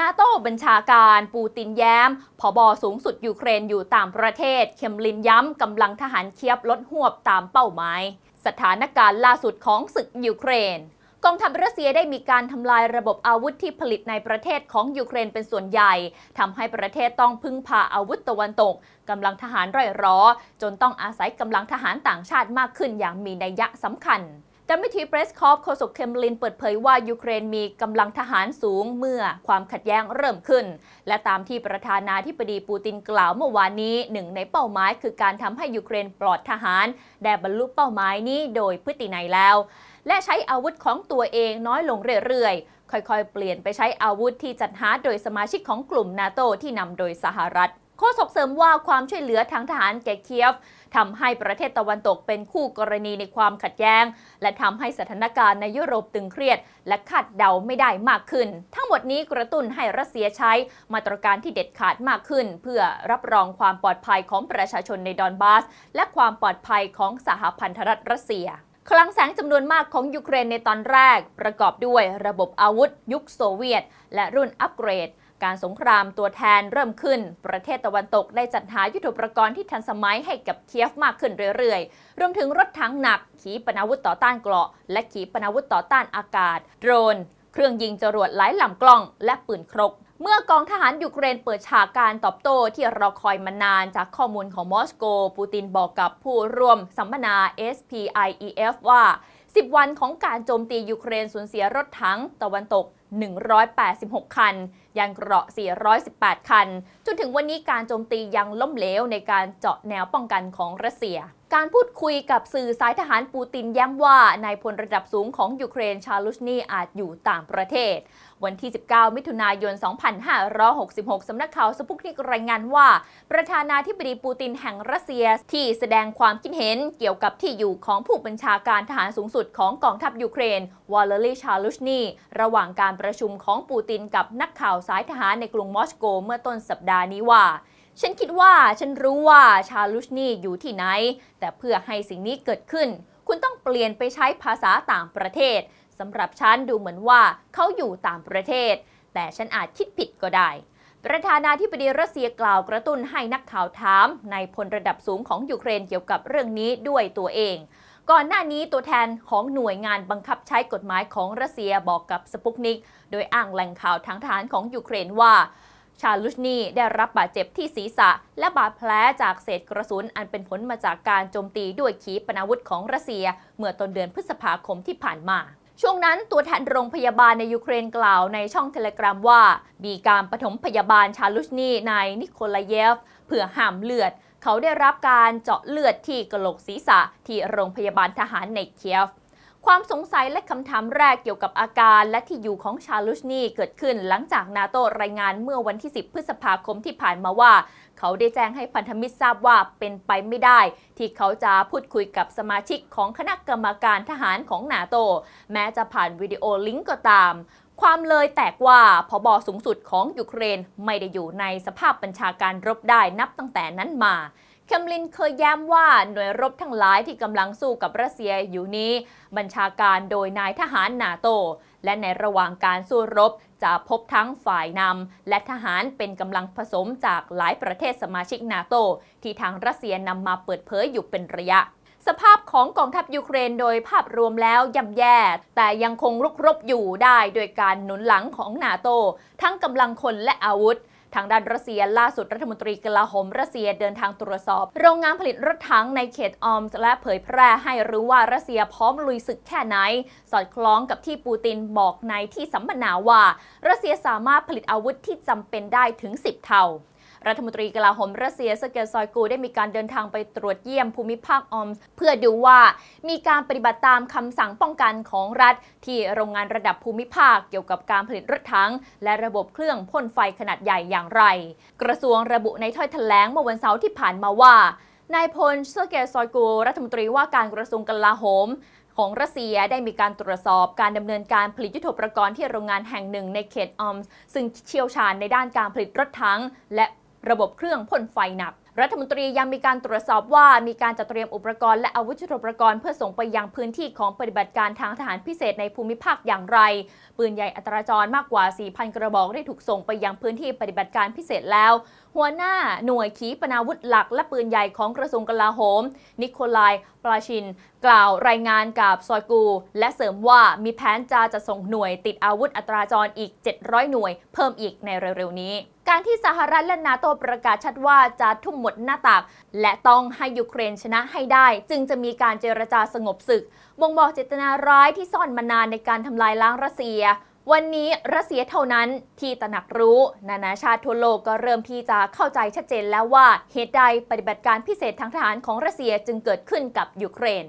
นาโต้บัญชาการปูตินแย้มผบสูงสุดยูเครนอยู่ต่างประเทศ เขมลินย้ำกำลังทหารเคียบ ลดหวบตามเป้าหมายสถานการณ์ล่าสุดของศึกยูเครน กองทัพรัสเซียได้มีการทำลายระบบอาวุธที่ผลิตในประเทศของยูเครนเป็นส่วนใหญ่ทำให้ประเทศต้องพึ่งพาอาวุธตะวันตก กำลังทหารร่อยรอ จนต้องอาศัยกำลังทหารต่างชาติมากขึ้นอย่างมีนัยยะสำคัญดัมมิทีเพรส คอฟโฆษกเคมลินเปิดเผยว่า ยูเครนมีกำลังทหารสูงเมื่อความขัดแย้งเริ่มขึ้น และตามที่ประธานาธิบดีปูตินกล่าวเมื่อวานนี้หนึ่งในเป้าหมาย คือการทำให้ยูเครนปลอดทหารได้บรรลุเป้าหมายนี้โดยพฤตินัยแล้ว และใช้อาวุธของตัวเองน้อยลงเรื่อยๆ ค่อยๆ เปลี่ยนไปใช้อาวุธที่จัดหาโดยสมาชิกของกลุ่ม นาโตที่นำโดยสหรัฐฆษกเสริมว่าความช่วยเหลือทางทหารแก่เคียฟทำให้ประเทศตะวันตกเป็นคู่กรณีในความขัดแย้ง และทำให้สถานการณ์ในยุโรปตึงเครียด และคาดเดาไม่ได้มากขึ้น ทั้งหมดนี้กระตุ้นให้รัสเซียใช้มาตรการที่เด็ดขาดมากขึ้น เพื่อรับรองความปลอดภัยของประชาชนในดอนบาส และความปลอดภัยของสหพันธรัฐรัสเซียคลังแสงจำนวนมากของยูเครนในตอนแรก ประกอบด้วยระบบอาวุธยุคโซเวียต และรุ่นอัปเกรดการสงครามตัวแทนเริ่มขึ้น ประเทศตะวันตกได้จัดหายุทธปกรณ์ที่ทันสมัยให้กับเคียฟมากขึ้นเรื่อยๆ รวมถึงรถถังหนัก ขีปนาวุธต่อต้านเกราะและขีปนาวุธต่อต้านอากาศ โดรนเครื่องยิงจรวดหลายลำกล้องและปืนครก เมื่อกองทหารยูเครนเปิดฉากการตอบโต้ที่รอคอยมานานจากข้อมูลของมอสโก ปูตินบอกกับผู้ร่วม สัมมนา SPIEF ว่า 10 วันของการโจมตียูเครนสูญเสียรถถังตะวันตก186 คันยางเกราะ 418 คันจนถึงวันนี้การโจมตียังล้มเหลว ในการเจาะแนวป้องกันของรัสเซียการพูดคุยกับสื่อสายทหารปูตินย้ำว่า นายพลระดับสูงของยูเครนชาลุชนีอาจอยู่ต่างประเทศ วันที่ 19 มิถุนายน 2566 สำนักข่าวสปุกนิกรายงานว่า ประธานาธิบดีปูตินแห่งรัสเซียที่แสดงความคิดเห็นเกี่ยวกับที่อยู่ของผู้บัญชาการทหารสูงสุดของกองทัพยูเครนวอลเลอรี่ชาลุชนีระหว่างการประชุมของปูตินกับนักข่าวสายทหารในกรุงมอสโก เมื่อต้นสัปดาห์นี้ว่าฉันคิดว่าฉันรู้ว่าชาลุชนี่อยู่ที่ไหน แต่เพื่อให้สิ่งนี้เกิดขึ้น คุณต้องเปลี่ยนไปใช้ภาษาต่างประเทศสำหรับฉันดูเหมือนว่าเขาอยู่ต่างประเทศ แต่ฉันอาจคิดผิดก็ได้ ประธานาธิบดีรัสเซียกล่าวกระตุ้นให้นักข่าวถาม ในพลระดับสูงของยูเครนเกี่ยวกับเรื่องนี้ด้วยตัวเอง ก่อนหน้านี้ตัวแทนของหน่วยงานบังคับใช้กฎหมายของรัสเซียบอกกับสปุกนิกโดยอ้างแหล่งข่าวทางทหารของยูเครนว่าชาลุชนีได้รับบาดเจ็บที่ศีรษะ และบาดแผลจากเศษกระสุนอันเป็นผลมาจากการโจมตีด้วยขีปนาวุธของรัสเซีย เมื่อต้นเดือนพฤษภาคมที่ผ่านมา ช่วงนั้นตัวแทนโรงพยาบาลในยูเครนกล่าวในช่องเทเลกราฟว่า มีการปฐมพยาบาลชาลุชนีนายนิโคลาเยฟ เพื่อห้ามเลือด เขาได้รับการเจาะเลือดที่กระโหลกศีรษะ ที่โรงพยาบาลทหารในเคียฟความสงสัยและคำถามแรกเกี่ยวกับอาการและที่อยู่ของชาลุชนีเกิดขึ้นหลังจากนาโตรายงานเมื่อวันที่ 10 พฤษภาคมที่ผ่านมาว่า เขาได้แจ้งให้พันธมิตรทราบว่าเป็นไปไม่ได้ ที่เขาจะพูดคุยกับสมาชิกของคณะกรรมการทหารของนาโต แม้จะผ่านวิดีโอลิงก์ก็ตาม ความเลยแตกว่าพบสูงสุดของยูเครนไม่ได้อยู่ในสภาพบัญชาการรบได้นับตั้งแต่นั้นมาคมลินเคยย้ำว่าหน่วยรบทั้งหลายที่กำลังสู้กับรัสเซียอยู่นี้ บัญชาการโดยนายทหารนาโต และในระหว่างการสู้รบจะพบทั้งฝ่ายนำและทหารเป็นกำลังผสมจากหลายประเทศสมาชิกนาโตที่ทางรัสเซียนำมาเปิดเผยอยู่เป็นระยะ สภาพของกองทัพยูเครนโดยภาพรวมแล้วย่ำแย่แต่ยังคงรุกรบอยู่ได้โดยการหนุนหลังของนาโตทั้งกำลังคนและอาวุธทางด้านรัสเซียล่าสุดรัฐมนตรีกลาโหมรัสเซียเดินทางตรวจสอบ โรงงานผลิตรถถังในเขตออมและเผยแพร่ให้รู้ว่ารัสเซียพร้อมลุยศึกแค่ไหน สอดคล้องกับที่ปูตินบอกในที่สัมมนาว่ารัสเซียสามารถผลิตอาวุธที่จำเป็นได้ถึง 10 เท่ารัฐมนตรีกลาโหม รัสเซียเซเกลซอยกู ได้มีการเดินทางไปตรวจเยี่ยมภูมิภาคออมเพื่อดูว่า มีการปฏิบัติตามคำสั่งป้องกันของรัฐ ที่โรงงานระดับภูมิภาคเกี่ยวกับการผลิตรถถังและระบบเครื่องพ่นไฟขนาดใหญ่อย่างไร กระทรวงระบุในถ้อยแถลงเมื่อวันเสาร์ที่ผ่านมาว่านายพลเซอร์เกย์ซอยกูรัฐมนตรีว่าการกระทรวงกลาโหม ของรัสเซียได้มีการตรวจสอบการดำเนินการผลิตยุทโธปกรณ์ที่โรงงานแห่งหนึ่งในเขตออมซึ่งเชี่ยวชาญในด้านการผลิตรถถังและระบบเครื่องพ่นไฟหนักรัฐมนตรียังมีการตรวจสอบว่า มีการจัดเตรียมอุปกรณ์และอาวุธยุทโธปกรณ์เพื่อส่งไปยังพื้นที่ของปฏิบัติการทางทหารพิเศษในภูมิภาคอย่างไร ปืนใหญ่อัตราจรมากกว่า4,000 กระบอกได้ถูกส่งไปยังพื้นที่ปฏิบัติการพิเศษแล้ว หัวหน้าหน่วยขีปนาวุธหลัก และปืนใหญ่ของกระทรวงกลาโหม นิโคลายปราชิน กล่าวรายงานกับซอยกู และเสริมว่ามีแผนจะจะส่งหน่วยติดอาวุธอัตราจรอีก 700 หน่วยเพิ่มอีกในเร็วๆนี้การที่สหรัฐและนาโตประกาศชัดว่าจะทุ่มหมดหน้าตากและต้องให้ยูเครนชนะให้ได้ จึงจะมีการเจรจาสงบศึกบ่งบอกเจตนาร้ายที่ซ่อนมานานในการทำลายล้างรัสเซีย วันนี้รัสเซียเท่านั้นที่ตระหนักรู้ นานาชาติทั่วโลกก็เริ่มที่จะเข้าใจชัดเจนแล้วว่าเหตุใดปฏิบัติการพิเศษทางทหารของรัสเซียจึงเกิดขึ้นกับยูเครน